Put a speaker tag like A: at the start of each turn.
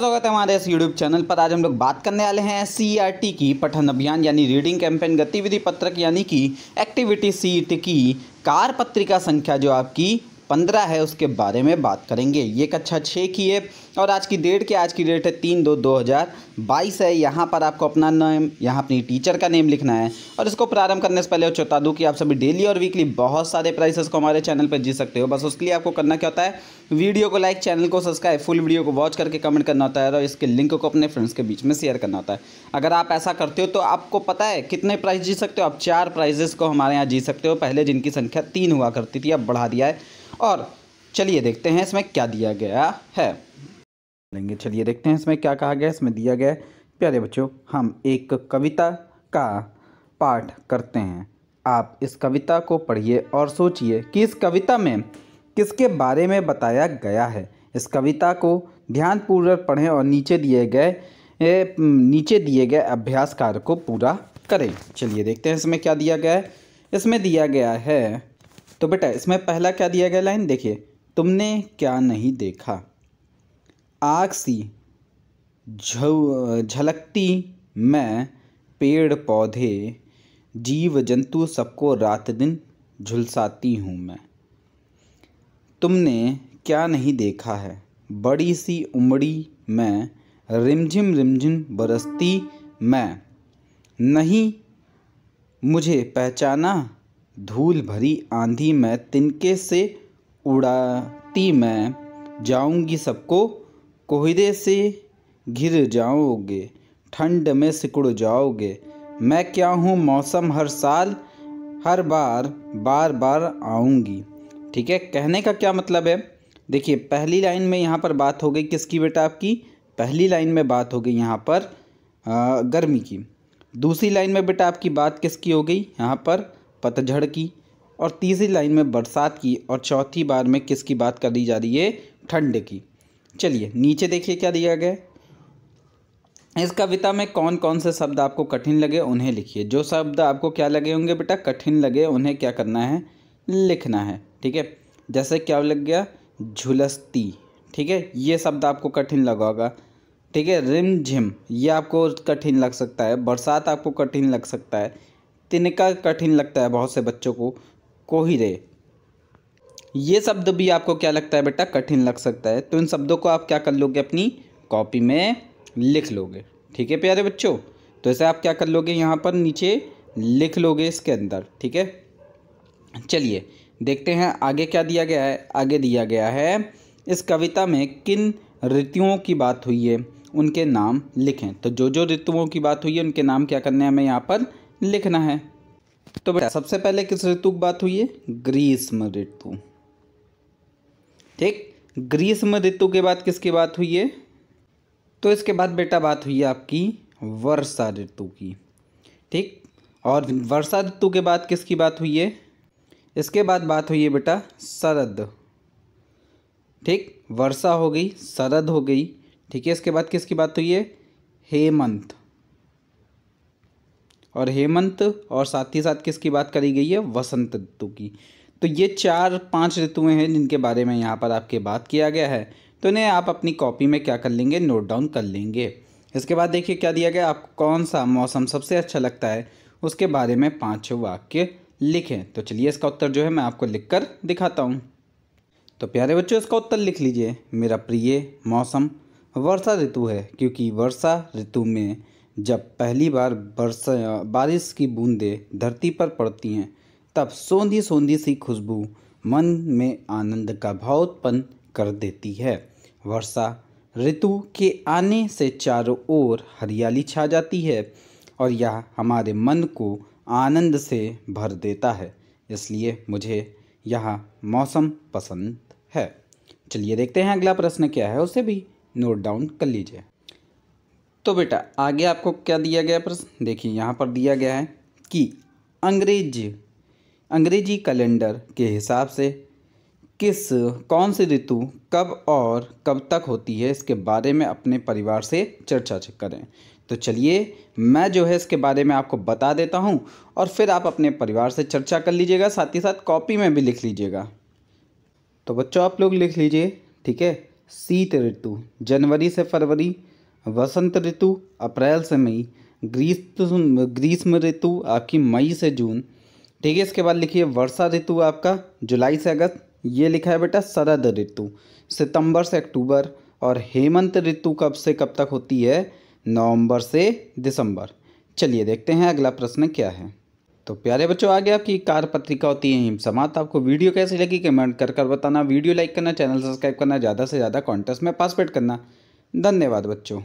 A: स्वागत है हमारे इस YouTube चैनल पर आज हम लोग बात करने वाले हैं सी e की पठन अभियान यानी रीडिंग कैंपेन गतिविधि पत्रक यानी कि एक्टिविटी सीट की कार पत्रिका संख्या जो आपकी पंद्रह है उसके बारे में बात करेंगे ये कक्षा छः की है और आज की डेट के आज की डेट है तीन दो दो हज़ार बाईस है यहाँ पर आपको अपना नेम यहाँ अपनी टीचर का नेम लिखना है और इसको प्रारंभ करने से पहले चौता दूँ कि आप सभी डेली और वीकली बहुत सारे प्राइसेस को हमारे चैनल पर जीत सकते हो बस उसके लिए आपको करना क्या होता है वीडियो को लाइक चैनल को सब्सक्राइब फुल वीडियो को वॉच करके कमेंट करना होता है और इसके लिंक को अपने फ्रेंड्स के बीच में शेयर करना होता है अगर आप ऐसा करते हो तो आपको पता है कितने प्राइज़ जीत सकते हो आप चार प्राइजेस को हमारे यहाँ जीत सकते हो पहले जिनकी संख्या तीन हुआ करती थी अब बढ़ा दिया है और चलिए देखते हैं इसमें क्या दिया गया है लेंगे चलिए देखते हैं इसमें क्या कहा गया इसमें दिया गया प्यारे बच्चों हम एक कविता का पाठ करते हैं आप इस कविता को पढ़िए और सोचिए कि इस कविता में किसके बारे में बताया गया है इस कविता को ध्यानपूर्वक पढ़ें और नीचे दिए गए नीचे दिए गए अभ्यास कार्य को पूरा करें चलिए देखते हैं इसमें क्या दिया गया है इसमें दिया गया है तो बेटा इसमें पहला क्या दिया गया लाइन देखिए तुमने क्या नहीं देखा आग सी झलकती मैं पेड़ पौधे जीव जंतु सबको रात दिन झुलसाती हूँ मैं तुमने क्या नहीं देखा है बड़ी सी उमड़ी मैं रिमझिम रिमझिम बरसती मैं नहीं मुझे पहचाना धूल भरी आंधी में तिनके से उड़ाती मैं जाऊंगी सबको कोहरे से घिर जाओगे ठंड में सिकुड़ जाओगे मैं क्या हूँ मौसम हर साल हर बार बार बार आऊँगी ठीक है कहने का क्या मतलब है देखिए पहली लाइन में यहाँ पर बात हो गई किसकी बेटा आपकी पहली लाइन में बात हो गई यहाँ पर गर्मी की दूसरी लाइन में बेटा आपकी बात किसकी हो गई यहाँ पर पतझड़ की और तीसरी लाइन में बरसात की और चौथी बार में किसकी बात कर दी जा रही है ठंड की चलिए नीचे देखिए क्या दिया गया इस कविता में कौन कौन से शब्द आपको कठिन लगे उन्हें लिखिए जो शब्द आपको क्या लगे होंगे बेटा कठिन लगे उन्हें क्या करना है लिखना है ठीक है जैसे क्या लग गया झुलसती ठीक है ये शब्द आपको कठिन लगा होगा ठीक है रिम झिम ये आपको कठिन लग सकता है बरसात आपको कठिन लग सकता है तिनका कठिन लगता है बहुत से बच्चों को को ही ये शब्द भी आपको क्या लगता है बेटा कठिन लग सकता है तो इन शब्दों को आप क्या कर लोगे अपनी कॉपी में लिख लोगे ठीक है प्यारे बच्चों तो ऐसे आप क्या कर लोगे यहाँ पर नीचे लिख लोगे इसके अंदर ठीक है चलिए देखते हैं आगे क्या दिया गया है आगे दिया गया है इस कविता में किन ऋतुओं की बात हुई है उनके नाम लिखें तो जो जो ऋतुओं की बात हुई है उनके नाम क्या करने हैं हमें यहाँ पर लिखना है तो बेटा सबसे पहले किस ऋतु की बात हुई है ग्रीष्म ऋतु ठीक ग्रीष्म ऋतु के बाद किसकी बात हुई है तो इसके बाद बेटा बात हुई है आपकी वर्षा ऋतु की ठीक और वर्षा ऋतु के बाद किसकी बात हुई है इसके बाद बात हुई है बेटा शरद ठीक वर्षा हो गई शरद हो गई ठीक है इसके बाद किसकी बात हुई है हेमंत और हेमंत और साथ ही साथ किसकी बात करी गई है वसंत ऋतु की तो ये चार पांच ऋतुएं हैं जिनके बारे में यहाँ पर आपके बात किया गया है तो इन्हें आप अपनी कॉपी में क्या कर लेंगे नोट डाउन कर लेंगे इसके बाद देखिए क्या दिया गया आपको कौन सा मौसम सबसे अच्छा लगता है उसके बारे में पाँच वाक्य लिखें तो चलिए इसका उत्तर जो है मैं आपको लिख कर दिखाता हूँ तो प्यारे बच्चों इसका उत्तर लिख लीजिए मेरा प्रिय मौसम वर्षा ऋतु है क्योंकि वर्षा ऋतु में जब पहली बार बरसा बारिश की बूंदें धरती पर पड़ती हैं तब सोंधी सोंधी सी खुशबू मन में आनंद का भाव उत्पन्न कर देती है वर्षा ऋतु के आने से चारों ओर हरियाली छा जाती है और यह हमारे मन को आनंद से भर देता है इसलिए मुझे यह मौसम पसंद है चलिए देखते हैं अगला प्रश्न क्या है उसे भी नोट डाउन कर लीजिए तो बेटा आगे आपको क्या दिया गया प्रश्न देखिए यहाँ पर दिया गया है कि अंग्रेज अंग्रेजी कैलेंडर के हिसाब से किस कौन सी ऋतु कब और कब तक होती है इसके बारे में अपने परिवार से चर्चा करें तो चलिए मैं जो है इसके बारे में आपको बता देता हूँ और फिर आप अपने परिवार से चर्चा कर लीजिएगा साथ ही साथ कॉपी में भी लिख लीजिएगा तो बच्चों आप लोग लिख लीजिए ठीक है शीत ऋतु जनवरी से फरवरी वसंत ऋतु अप्रैल से मई ग्रीष्म ग्रीष्म ऋतु आपकी मई से जून ठीक है इसके बाद लिखिए वर्षा ऋतु आपका जुलाई से अगस्त ये लिखा है बेटा शरद ऋतु सितंबर से अक्टूबर और हेमंत ऋतु कब से कब तक होती है नवंबर से दिसंबर चलिए देखते हैं अगला प्रश्न क्या है तो प्यारे बच्चों आगे आपकी कार पत्रिका होती है हिम समात आपको वीडियो कैसी लगी कमेंट कर कर बताना वीडियो लाइक करना चैनल सब्सक्राइब करना ज़्यादा से ज़्यादा कॉन्टेस्ट में पार्टिसिपेट करना धन्यवाद बच्चों